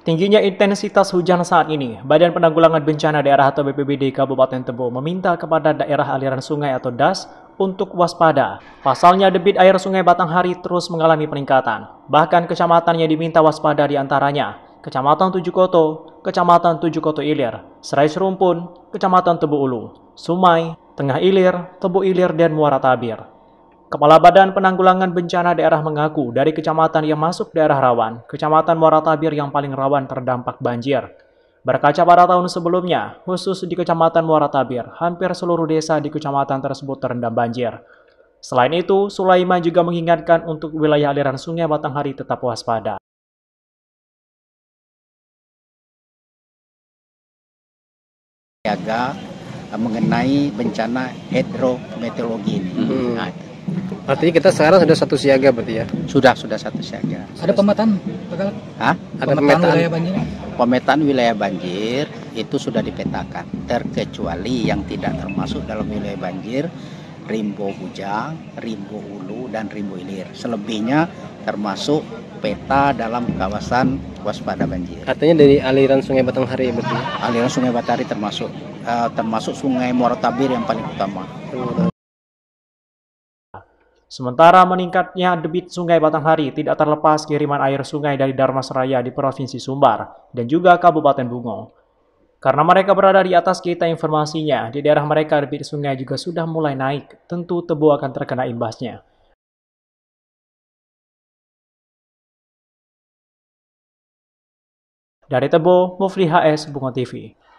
Tingginya intensitas hujan saat ini, Badan Penanggulangan Bencana Daerah atau BPBD Kabupaten Tebo meminta kepada daerah aliran sungai atau DAS untuk waspada. Pasalnya debit air sungai Batanghari terus mengalami peningkatan. Bahkan kecamatan yang diminta waspada diantaranya, Kecamatan Tujuh Koto, Kecamatan Tujuh Koto Ilir, Serai Serumpun, Kecamatan Tebu Ulu, Sumai, Tengah Ilir, Tebu Ilir, dan Muara Tabir. Kepala Badan Penanggulangan Bencana Daerah mengaku dari kecamatan yang masuk daerah rawan, kecamatan Muara Tabir yang paling rawan terdampak banjir. Berkaca pada tahun sebelumnya, khusus di kecamatan Muara Tabir, hampir seluruh desa di kecamatan tersebut terendam banjir. Selain itu, Sulaiman juga mengingatkan untuk wilayah aliran sungai Batanghari tetap waspada. Jaga mengenai bencana hidrometeorologi ini. Hmm. Nah, Artinya kita sekarang sudah satu siaga berarti ya? Sudah, sudah satu siaga. Ada pemetaan? Hah? Ada pemetaan, pemetaan wilayah banjir? Pemetaan wilayah banjir itu sudah dipetakan, terkecuali yang tidak termasuk dalam wilayah banjir, Rimbo Bujang, Rimbo Ulu, dan Rimbo Ilir. Selebihnya termasuk peta dalam kawasan waspada banjir. Artinya dari aliran Sungai Batanghari berarti? Ya? Aliran Sungai Batanghari termasuk uh, termasuk Sungai Muara Tabir yang paling utama. Hmm Sementara meningkatnya debit sungai Batanghari tidak terlepas kiriman air sungai dari Darmasraya di Provinsi Sumbar dan juga Kabupaten Bungo. Karena mereka berada di atas kita informasinya, di daerah mereka debit sungai juga sudah mulai naik, tentu tebu akan terkena imbasnya. Dari Tebo, Mufli HS, Bungo TV.